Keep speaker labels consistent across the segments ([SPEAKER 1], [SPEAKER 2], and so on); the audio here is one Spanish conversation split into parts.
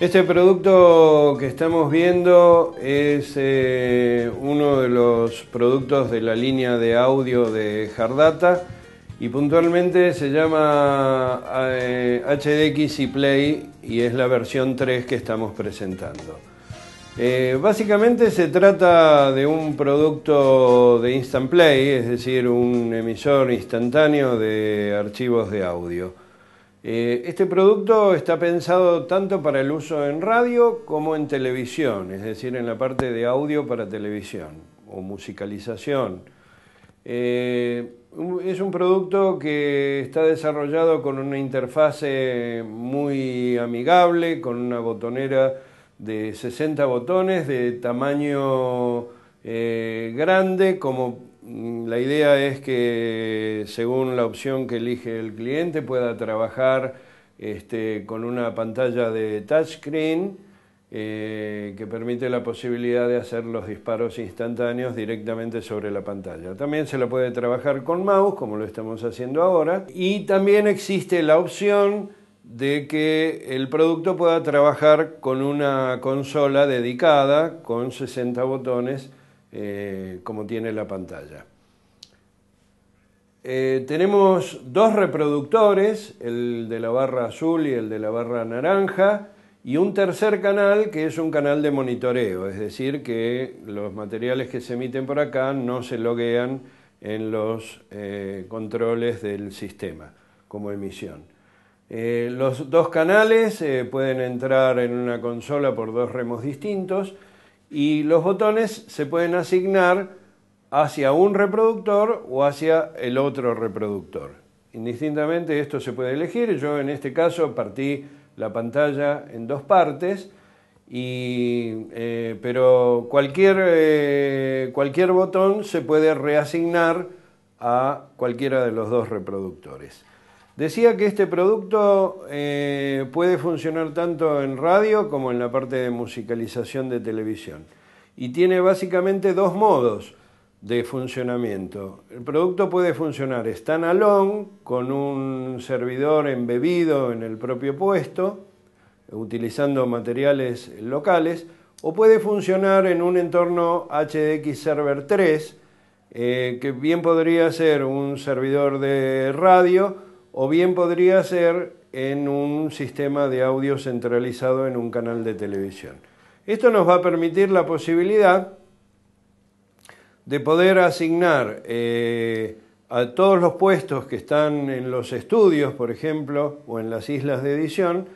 [SPEAKER 1] Este producto que estamos viendo es eh, uno de los productos de la línea de audio de Hardata y puntualmente se llama HDX eh, y Play y es la versión 3 que estamos presentando. Eh, básicamente se trata de un producto de Instant Play, es decir, un emisor instantáneo de archivos de audio. Eh, este producto está pensado tanto para el uso en radio como en televisión, es decir, en la parte de audio para televisión o musicalización. Eh, es un producto que está desarrollado con una interfase muy amigable, con una botonera de 60 botones de tamaño eh, grande como Mm, la idea es que según la opción que elige el cliente pueda trabajar este, con una pantalla de touchscreen eh, que permite la posibilidad de hacer los disparos instantáneos directamente sobre la pantalla. También se la puede trabajar con mouse, como lo estamos haciendo ahora, y también existe la opción de que el producto pueda trabajar con una consola dedicada con 60 botones eh, como tiene la pantalla. Eh, tenemos dos reproductores, el de la barra azul y el de la barra naranja, y un tercer canal que es un canal de monitoreo, es decir, que los materiales que se emiten por acá no se loguean en los eh, controles del sistema como emisión. los dos canales pueden entrar en una consola por dos remos distintos y los botones se pueden asignar hacia un reproductor o hacia el otro reproductor. Indistintamente esto se puede elegir, yo en este caso partí la pantalla en dos partes, eh, pero eh, cualquier botón se puede reasignar a cualquiera de los dos reproductores. Decía que este producto eh, puede funcionar tanto en radio como en la parte de musicalización de televisión. Y tiene básicamente dos modos de funcionamiento. El producto puede funcionar standalone, con un servidor embebido en el propio puesto, utilizando materiales locales, o puede funcionar en un entorno HDX Server 3, eh, que bien podría ser un servidor de radio, o bien podría ser en un sistema de audio centralizado en un canal de televisión. Esto nos va a permitir la posibilidad de poder asignar eh, a todos los puestos que están en los estudios, por ejemplo, o en las islas de edición,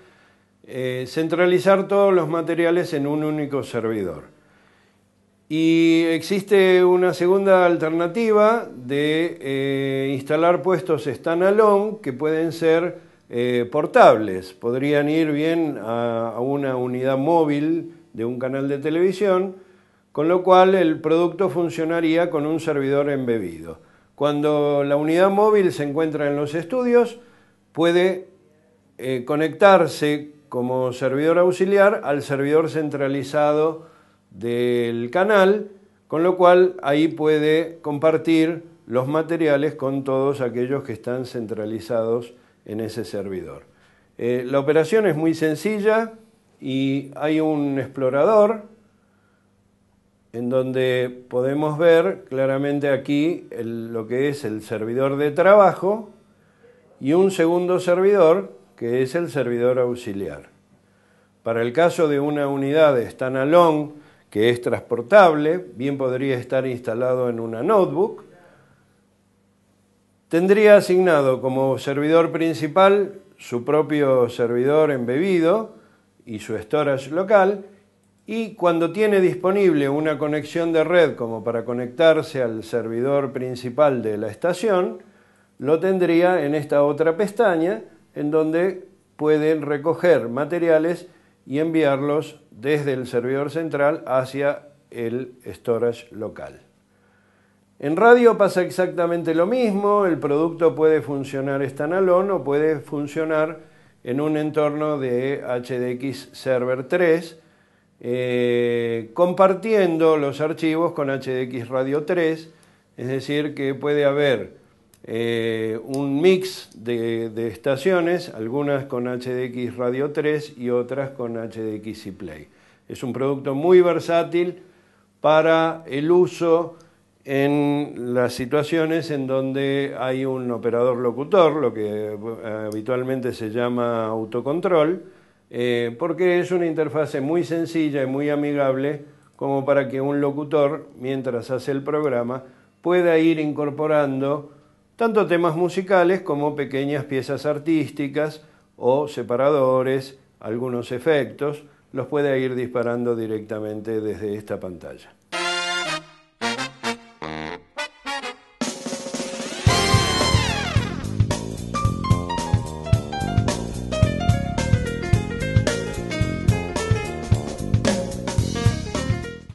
[SPEAKER 1] eh, centralizar todos los materiales en un único servidor. Y existe una segunda alternativa de eh, instalar puestos standalone que pueden ser eh, portables. Podrían ir bien a, una unidad móvil de un canal de televisión, con lo cual el producto funcionaría con un servidor embebido. Cuando la unidad móvil se encuentra en los estudios, puede eh, conectarse como servidor auxiliar al servidor centralizado del canal, con lo cual ahí puede compartir los materiales con todos aquellos que están centralizados en ese servidor. Eh, la operación es muy sencilla y hay un explorador en donde podemos ver claramente aquí lo que es el servidor de trabajo y un segundo servidor que es el servidor auxiliar. Para el caso de una unidad standalone que es transportable, bien podría estar instalado en una notebook, tendría asignado como servidor principal su propio servidor embebido y su storage local, y cuando tiene disponible una conexión de red como para conectarse al servidor principal de la estación, lo tendría en esta otra pestaña en donde pueden recoger materiales y enviarlos desde el servidor central hacia el storage local. En radio pasa exactamente lo mismo, el producto puede funcionar standalone o puede funcionar en un entorno de HDX Server 3, eh, compartiendo los archivos con HDX Radio 3, es decir, que puede haber eh, un mix de, estaciones, algunas con HDX Radio 3 y otras con HDX y Play. Es un producto muy versátil para el uso en las situaciones en donde hay un operador locutor, lo que eh, habitualmente se llama autocontrol, eh, porque es una interfase muy sencilla y muy amigable como para que un locutor, mientras hace el programa, pueda ir incorporando tanto temas musicales como pequeñas piezas artísticas o separadores, algunos efectos, los puede ir disparando directamente desde esta pantalla.